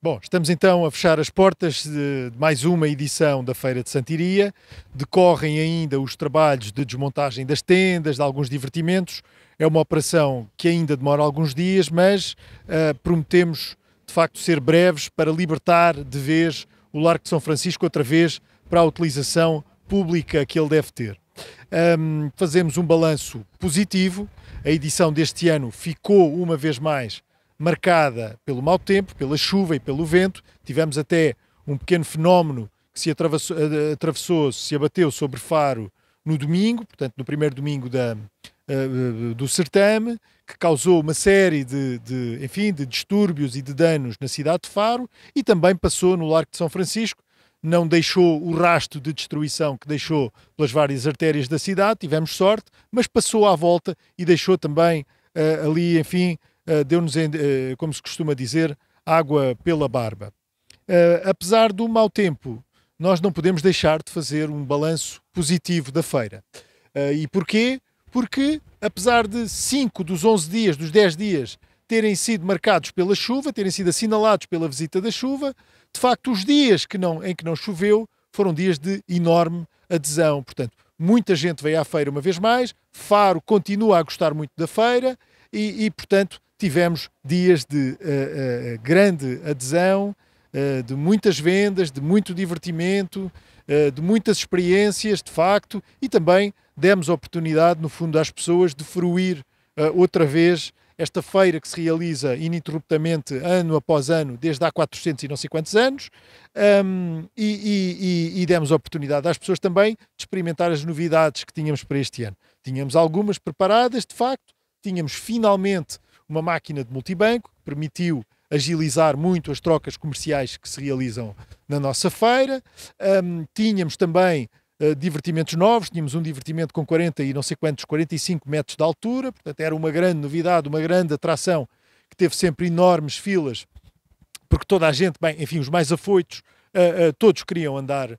Bom, estamos então a fechar as portas de mais uma edição da Feira de Santiria. Decorrem ainda os trabalhos de desmontagem das tendas, de alguns divertimentos. É uma operação que ainda demora alguns dias, mas uh, prometemos de facto ser breves para libertar de vez o Largo de São Francisco outra vez para a utilização pública que ele deve ter. Um, fazemos um balanço positivo. A edição deste ano ficou uma vez mais marcada pelo mau tempo, pela chuva e pelo vento. Tivemos até um pequeno fenómeno que se eh, atravessou, se abateu sobre Faro no domingo, portanto, no primeiro domingo da, eh, eh, do certame, que causou uma série de, de, enfim, de distúrbios e de danos na cidade de Faro e também passou no Largo de São Francisco. Não deixou o rasto de destruição que deixou pelas várias artérias da cidade, tivemos sorte, mas passou à volta e deixou também uh, ali, enfim, eh, deu-nos, eh, como se costuma dizer, água pela barba. Eh, apesar do mau tempo, nós não podemos deixar de fazer um balanço positivo da feira. e porquê? Porque, apesar de 5 dos 11 dias, dos 10 dias, terem sido marcados pela chuva, terem sido assinalados pela visita da chuva, de facto, os dias que não, em que não choveu foram dias de enorme adesão. Portanto, muita gente veio à feira uma vez mais, Faro continua a gostar muito da feira e, e portanto, tivemos dias de uh, uh, grande adesão, uh, de muitas vendas, de muito divertimento, de muitas experiências, de facto, e também demos oportunidade, no fundo, às pessoas de fruir outra vez esta feira que se realiza ininterruptamente ano após ano, desde há 400 e não sei quantos anos, um, e, e, e, demos oportunidade às pessoas também de experimentar as novidades que tínhamos para este ano. Tínhamos algumas preparadas, de facto, tínhamos finalmente uma máquina de multibanco que permitiu agilizar muito as trocas comerciais que se realizam na nossa feira. Um, tínhamos também uh, divertimentos novos, tínhamos um divertimento com 40 e não sei quantos, 45 metros de altura, portanto era uma grande novidade, uma grande atração que teve sempre enormes filas, porque toda a gente, bem, enfim, os mais afoitos, uh, uh, todos queriam andar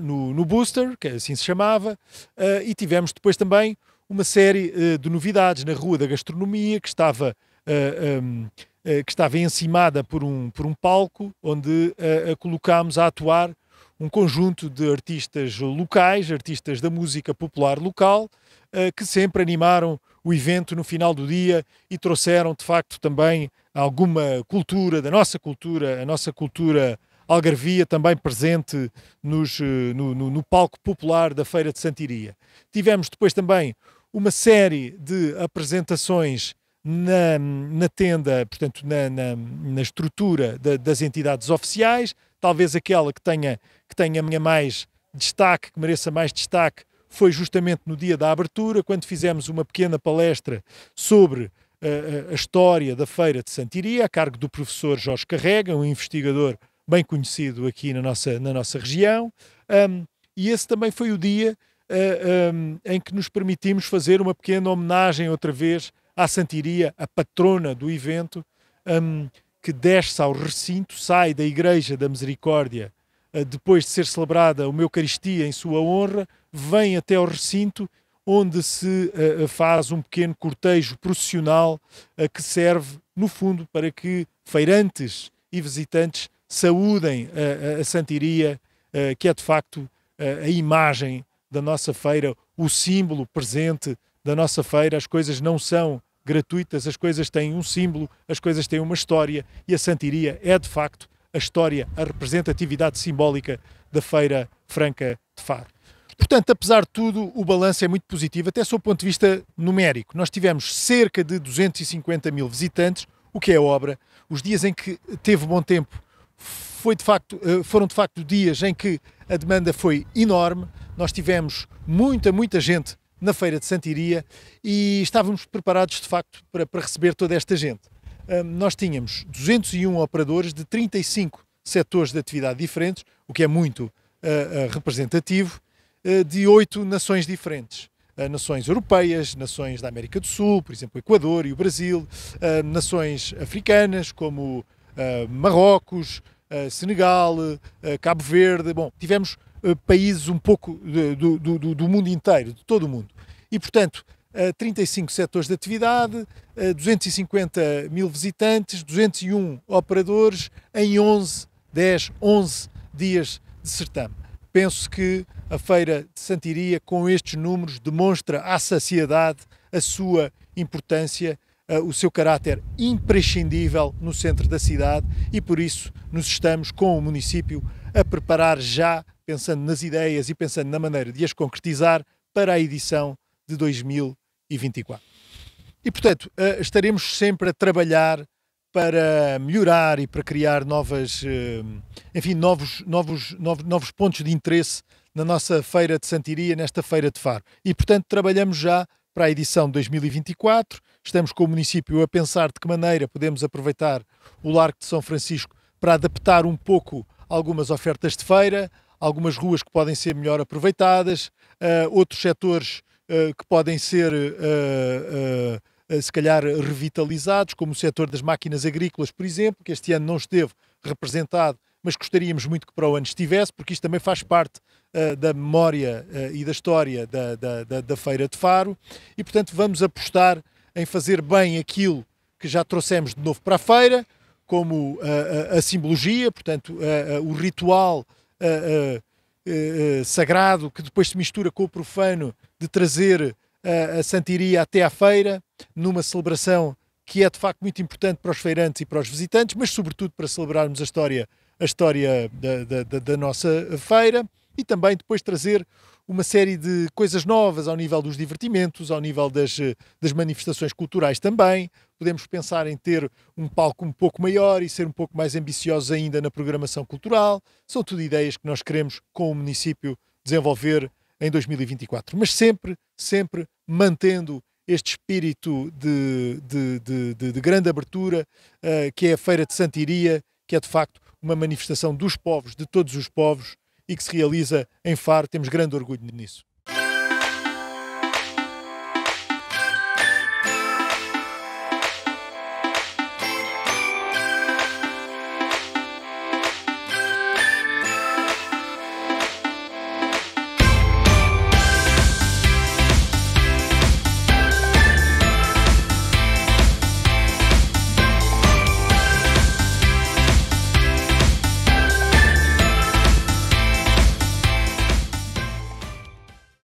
no, no, Booster, que assim se chamava, e tivemos depois também uma série de novidades na Rua da Gastronomia, que estava um, eh, ehm, eh, que estava encimada por um, por um palco onde eh, a colocámos a atuar um conjunto de artistas locais, artistas da música popular local, que sempre animaram o evento no final do dia e trouxeram de facto também alguma cultura da nossa cultura, a nossa cultura algarvia também presente nos, no, no, no, palco popular da Feira de Santiria. Tivemos depois também uma série de apresentações na, na tenda, portanto, na, na, na estrutura da, das entidades oficiais, talvez aquela que tenha, que tenha mais destaque, que mereça mais destaque, foi justamente no dia da abertura, quando fizemos uma pequena palestra sobre uh, a história da Feira de Santiria, a cargo do professor Jorge Carrega, um investigador bem conhecido aqui na nossa, na nossa região. Um, e esse também foi o dia uh, eh, um, em que nos permitimos fazer uma pequena homenagem outra vez à Santiria, a patrona do evento, um, que desce ao recinto, sai da Igreja da Misericórdia, uh, depois de ser celebrada uma Eucaristia em sua honra, vem até ao recinto, onde se uh, faz um pequeno cortejo processional uh, que serve, no fundo, para que feirantes e visitantes saúdem a, a Santiria, que é de facto a imagem da nossa feira, o símbolo presente da nossa feira, as coisas não são gratuitas, as coisas têm um símbolo, as coisas têm uma história e a Santiria é de facto a história, a representatividade simbólica da Feira Franca de Faro. Portanto, apesar de tudo, o balanço é muito positivo, até sob o ponto de vista numérico. Nós tivemos cerca de 250 mil visitantes, o que é obra. Os dias em que teve bom tempo foi de facto, eh, foram de facto dias em que a demanda foi enorme. Nós tivemos muita, muita gente na Feira de Santiria e estávamos preparados de facto para, para receber toda esta gente. nós tínhamos 201 operadores de 35 setores de atividade diferentes, o que é muito ah, ah, representativo, ah, de oito nações diferentes. nações europeias, nações da América do Sul, por exemplo, o Equador e o Brasil, nações africanas como Marrocos, Senegal, Cabo Verde. Bom, tivemos eh, países um pouco do, do, do mundo inteiro, de todo o mundo. E, portanto, 35 eh, setores de atividade, 250 eh, mil visitantes, 201 operadores em 11, 10, 11 dias de certame. Penso que a Feira de Santiria, com estes números, demonstra à saciedade a sua importância, o seu caráter imprescindível no centro da cidade e por isso nos estamos com o município a preparar já, pensando nas ideias e pensando na maneira de as concretizar para a edição de 2024. E, portanto, eh, estaremos sempre a trabalhar para melhorar e para criar novas, eh, enfim, novos, novos, novos, novos pontos de interesse na nossa feira de Santiria, nesta feira de Faro. E, portanto, trabalhamos já para a edição de 2024. Estamos com o município a pensar de que maneira podemos aproveitar o Largo de São Francisco para adaptar um pouco algumas ofertas de feira, algumas ruas que podem ser melhor aproveitadas, uh, outros setores uh, que podem ser, uh, se calhar, revitalizados, como o setor das máquinas agrícolas, por exemplo, que este ano não esteve representado, mas gostaríamos muito que para o ano estivesse, porque isto também faz parte da memória e da história da, da, da, da Feira de Faro. E, portanto, vamos apostar em fazer bem aquilo que já trouxemos de novo para a feira, como a, eh, a, eh, a simbologia, portanto, a, eh, o ritual sagrado que depois se mistura com o profano de trazer a santiria até à feira, numa celebração que é de facto muito importante para os feirantes e para os visitantes, mas sobretudo para celebrarmos a história, a história da, da, da nossa feira e também depois trazer uma série de coisas novas ao nível dos divertimentos, ao nível das, eh, das manifestações culturais também. Podemos pensar em ter um palco um pouco maior e ser um pouco mais ambiciosos ainda na programação cultural. São tudo ideias que nós queremos, com o município, desenvolver em 2024. Mas sempre, sempre mantendo este espírito de, de, de, de grande abertura, uh, que é a Feira de Santiria, que é de facto uma manifestação dos povos, de todos os povos, e que se realiza em Faro. Temos grande orgulho nisso.